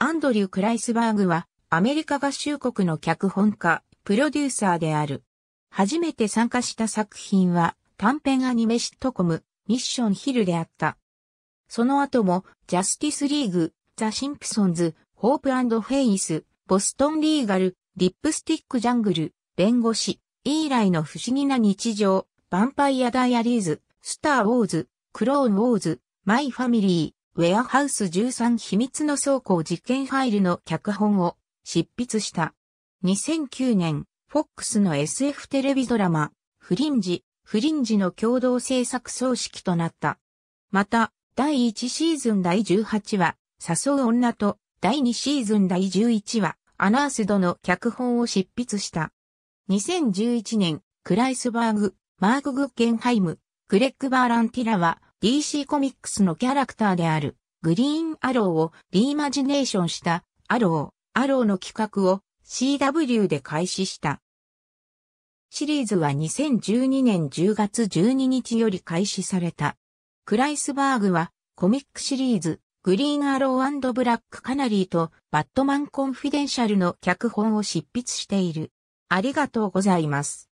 アンドリュー・クライスバーグは、アメリカ合衆国の脚本家、プロデューサーである。初めて参加した作品は、短編アニメシットコム、ミッションヒルであった。その後も、ジャスティスリーグ、ザ・シンプソンズ、ホープフェイス、ボストンリーガル、リップスティック・ジャングル、弁護士、イーライの不思議な日常、ヴァンパイア・ダイアリーズ、スター・ウォーズ、クローン・ウォーズ、マイ・ファミリー、ウェアハウス13秘密の倉庫実験ファイルの脚本を執筆した。2009年、FOX の SF テレビドラマ、フリンジ、フリンジの共同制作葬式となった。また、第1シーズン第18話、誘う女と、第2シーズン第11話、アナースドの脚本を執筆した。2011年、クライスバーグ、マーク・グッケンハイム、クレッグ・バーランティラは、DC コミックスのキャラクターであるグリーンアローをリーマジネーションしたアロー、アローの企画を CW で開始した。シリーズは2012年10月12日より開始された。クライスバーグはコミックシリーズグリーンアローブラックカナリーとバットマンコンフィデンシャルの脚本を執筆している。ありがとうございます。